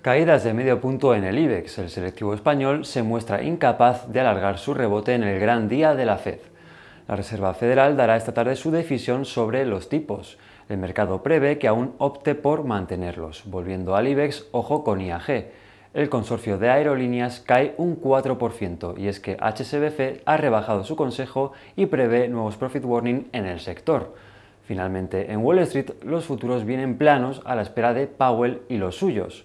Caídas de medio punto en el IBEX, el selectivo español se muestra incapaz de alargar su rebote en el gran día de la Fed. La Reserva Federal dará esta tarde su decisión sobre los tipos. El mercado prevé que aún opte por mantenerlos. Volviendo al IBEX, ojo con IAG. El consorcio de aerolíneas cae un 4% y es que HSBC ha rebajado su consejo y prevé nuevos profit warning en el sector. Finalmente, en Wall Street los futuros vienen planos a la espera de Powell y los suyos